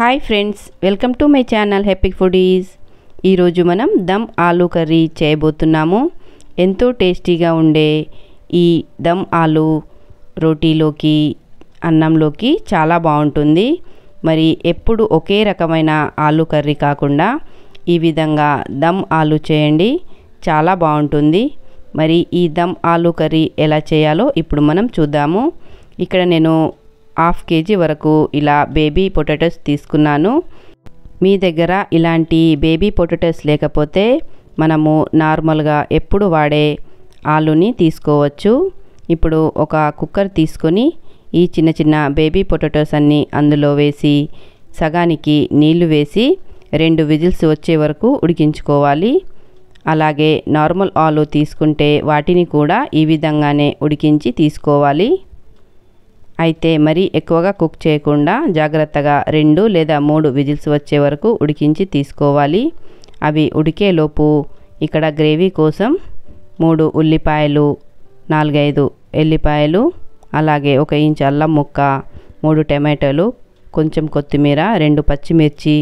hi friends welcome to my channel happy foodies ఈరోజు మనం dum aloo curry చేయబోతున్నాము ఎంతో టేస్టీగా ఉండే ఈ దమ్ ఆలూ రోటీలోకి అన్నంలోకి చాలా బాగుంటుంది మరి ఎప్పుడు ఒకే రకమైన ఆలూ కర్రీ కాకుండా ఈ విధంగా దమ్ ఆలూ చేయండి చాలా బాగుంటుంది మరి ఈ దమ్ ఆలూ కర్రీ ఎలా చేయాలో ఇప్పుడు మనం చూద్దాము ఇక్కడ నేను హాఫ్ కేజీ వరకు ఇలా బేబీ పొటాటోస్ తీసుకున్నాను మీ దగ్గర ఇలాంటి బేబీ పొటాటోస్ లేకపోతే మనము నార్మల్గా ఎప్పుడు వాడే ఆలుని తీసుకోవచ్చు ఇప్పుడు ఒక కుక్కర్ తీసుకొని ఈ చిన్న చిన్న బేబీ పొటాటోస్ అన్నీ అందులో వేసి సగానికి నీళ్లు వేసి రెండు విజిల్స్ వచ్చే వరకు ఉడికించుకోవాలి అలాగే నార్మల్ ఆలు తీసుకుంటే వాటిని కూడా ఈ విధంగానే ఉడికించి తీసుకోవాలి అయితే మరి ఎక్కువగా కుక్ చేయకుండా జాగ్రత్తగా రెండు లేదా మూడు విజిల్స్ వచ్చే వరకు ఉడికించి తీసుకోవాలి అవి ఉడికేలోపు ఇక్కడ గ్రేవీ కోసం మూడు ఉల్లిపాయలు నాలుగైదు ఎల్లిపాయలు అలాగే ఒక ఇంచ్ అల్లం ముక్క మూడు టమాటోలు కొంచెం కొత్తిమీర రెండు పచ్చిమిర్చి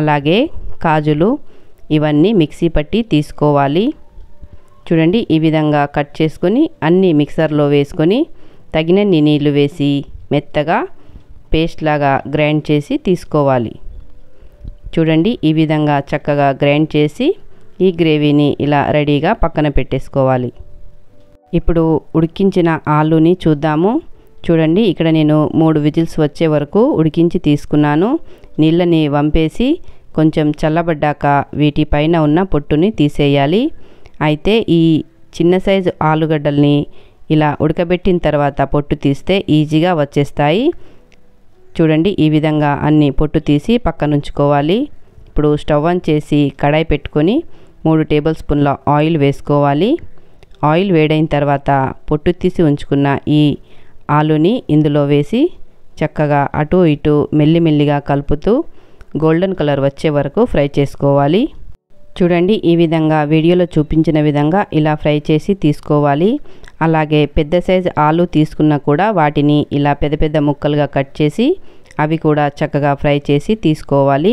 అలాగే కాజులు ఇవన్నీ మిక్సీ పట్టి తీసుకోవాలి చూడండి ఈ విధంగా కట్ చేసుకొని అన్నీ మిక్సర్లో వేసుకొని తగినన్ని నీళ్లు వేసి మెత్తగా పేస్ట్ లాగా గ్రైండ్ చేసి తీసుకోవాలి చూడండి ఈ విధంగా చక్కగా గ్రైండ్ చేసి ఈ గ్రేవీని ఇలా రెడీగా పక్కన పెట్టేసుకోవాలి ఇప్పుడు ఉడికించిన ఆలుని చూద్దాము చూడండి ఇక్కడ నేను మూడు విజిల్స్ వచ్చే వరకు ఉడికించి తీసుకున్నాను నీళ్ళని వంపేసి కొంచెం చల్లబడ్డాక వీటిపైన ఉన్న పొట్టుని తీసేయాలి అయితే ఈ చిన్న సైజు ఆలుగడ్డల్ని ఇలా ఉడకబెట్టిన తర్వాత పొట్టు తీస్తే ఈజీగా వచ్చేస్తాయి చూడండి ఈ విధంగా అన్ని పొట్టు తీసి పక్కనుంచుకోవాలి ఇప్పుడు స్టవ్ ఆన్ చేసి కడాయి పెట్టుకొని మూడు టేబుల్ స్పూన్ల ఆయిల్ వేసుకోవాలి ఆయిల్ వేడైన తర్వాత పొట్టు తీసి ఉంచుకున్న ఈ ఆలుని ఇందులో వేసి చక్కగా అటు ఇటు మెల్లిమెల్లిగా కలుపుతూ గోల్డెన్ కలర్ వచ్చే వరకు ఫ్రై చేసుకోవాలి చూడండి ఈ విధంగా వీడియోలో చూపించిన విధంగా ఇలా ఫ్రై చేసి తీసుకోవాలి అలాగే పెద్ద సైజు ఆలు తీసుకున్నా కూడా వాటిని ఇలా పెద్ద పెద్ద ముక్కలుగా కట్ చేసి అవి కూడా చక్కగా ఫ్రై చేసి తీసుకోవాలి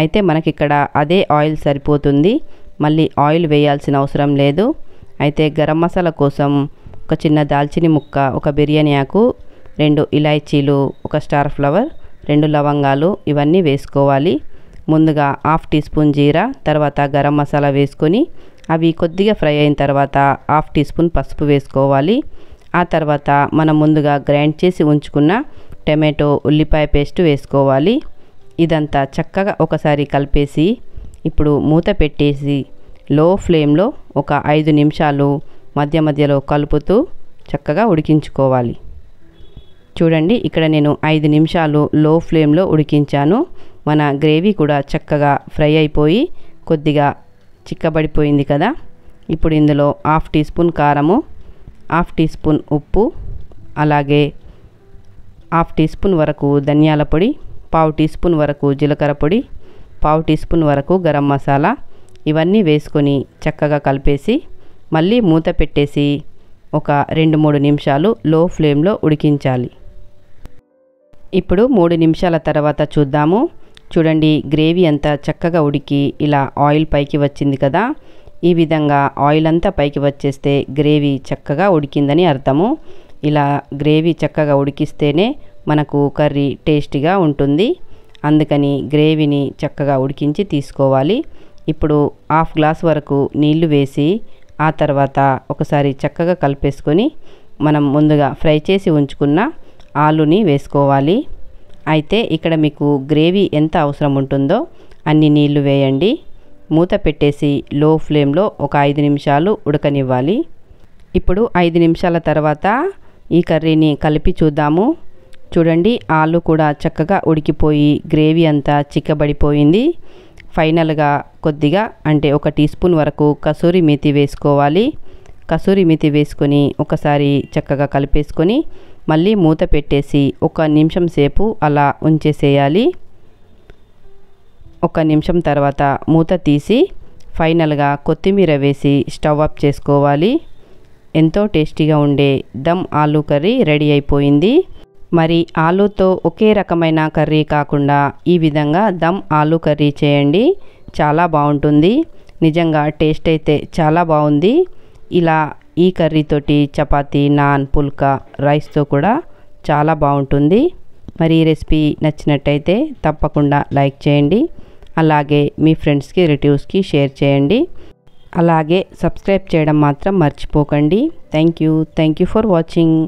అయితే మనకిక్కడ అదే ఆయిల్ సరిపోతుంది మళ్ళీ ఆయిల్ వేయాల్సిన అవసరం లేదు అయితే గరం మసాలా కోసం ఒక చిన్న దాల్చిని ముక్క ఒక బిర్యానీ ఆకు రెండు ఇలాయచీలు ఒక స్టార్ ఫ్లవర్ రెండు లవంగాలు ఇవన్నీ వేసుకోవాలి ముందుగా హాఫ్ టీ స్పూన్ జీరా తర్వాత గరం మసాలా వేసుకొని అవి కొద్దిగా ఫ్రై అయిన తర్వాత హాఫ్ టీ స్పూన్ పసుపు వేసుకోవాలి ఆ తర్వాత మనం ముందుగా గ్రైండ్ చేసి ఉంచుకున్న టమాటో ఉల్లిపాయ పేస్ట్ వేసుకోవాలి ఇదంతా చక్కగా ఒకసారి కలిపేసి ఇప్పుడు మూత పెట్టేసి లో ఫ్లేమ్లో ఒక ఐదు నిమిషాలు మధ్య మధ్యలో కలుపుతూ చక్కగా ఉడికించుకోవాలి చూడండి ఇక్కడ నేను ఐదు నిమిషాలు లో ఫ్లేమ్లో ఉడికించాను మన గ్రేవీ కూడా చక్కగా ఫ్రై అయిపోయి కొద్దిగా చిక్కబడిపోయింది కదా ఇప్పుడు ఇందులో హాఫ్ టీ స్పూన్ కారము హాఫ్ టీ స్పూన్ ఉప్పు అలాగే హాఫ్ టీ స్పూన్ వరకు ధనియాల పొడి పావు టీ స్పూన్ వరకు జీలకర్ర పొడి పావు టీ స్పూన్ వరకు గరం మసాలా ఇవన్నీ వేసుకొని చక్కగా కలిపేసి మళ్ళీ మూత పెట్టేసి ఒక రెండు మూడు నిమిషాలు లో ఫ్లేమ్లో ఉడికించాలి ఇప్పుడు మూడు నిమిషాల తర్వాత చూద్దాము చూడండి గ్రేవీ అంతా చక్కగా ఉడికి ఇలా ఆయిల్ పైకి వచ్చింది కదా ఈ విధంగా ఆయిల్ అంతా పైకి వచ్చేస్తే గ్రేవీ చక్కగా ఉడికిందని అర్థము ఇలా గ్రేవీ చక్కగా ఉడికిస్తేనే మనకు కర్రీ టేస్టీగా ఉంటుంది అందుకని గ్రేవీని చక్కగా ఉడికించి తీసుకోవాలి ఇప్పుడు హాఫ్ గ్లాస్ వరకు నీళ్లు వేసి ఆ తర్వాత ఒకసారి చక్కగా కలిపేసుకొని మనం ముందుగా ఫ్రై చేసి ఉంచుకున్న ఆలుని వేసుకోవాలి అయితే ఇక్కడ మీకు గ్రేవీ ఎంత అవసరం ఉంటుందో అన్ని నీళ్లు వేయండి మూత పెట్టేసి లో ఫ్లేమ్లో ఒక ఐదు నిమిషాలు ఉడకనివ్వాలి ఇప్పుడు ఐదు నిమిషాల తర్వాత ఈ కర్రీని కలిపి చూద్దాము చూడండి ఆలు కూడా చక్కగా ఉడికిపోయి గ్రేవీ అంతా చిక్కబడిపోయింది ఫైనల్గా కొద్దిగా అంటే ఒక టీ స్పూన్ వరకు కసూరి మేతి వేసుకోవాలి కసూరి మేతి వేసుకొని ఒకసారి చక్కగా కలిపేసుకొని మళ్ళీ మూత పెట్టేసి ఒక నిమిషం సేపు అలా ఉంచేసేయాలి ఒక నిమిషం తర్వాత మూత తీసి ఫైనల్గా కొత్తిమీర వేసి స్టవ్ ఆఫ్ చేసుకోవాలి ఎంతో టేస్టీగా ఉండే దమ్ ఆలూ కర్రీ రెడీ అయిపోయింది మరి ఆలూతో ఒకే రకమైన కర్రీ కాకుండా ఈ విధంగా దమ్ ఆలూ కర్రీ చేయండి చాలా బాగుంటుంది నిజంగా టేస్ట్ అయితే చాలా బాగుంది ఇలా ఈ కర్రీతోటి చపాతి నాన్ పుల్కా రైస్తో కూడా చాలా బాగుంటుంది మరి ఈ రెసిపీ నచ్చినట్టయితే తప్పకుండా లైక్ చేయండి అలాగే మీ ఫ్రెండ్స్కి రిలేటివ్స్కి షేర్ చేయండి అలాగే సబ్స్క్రైబ్ చేయడం మాత్రం మర్చిపోకండి thank you thank you for watching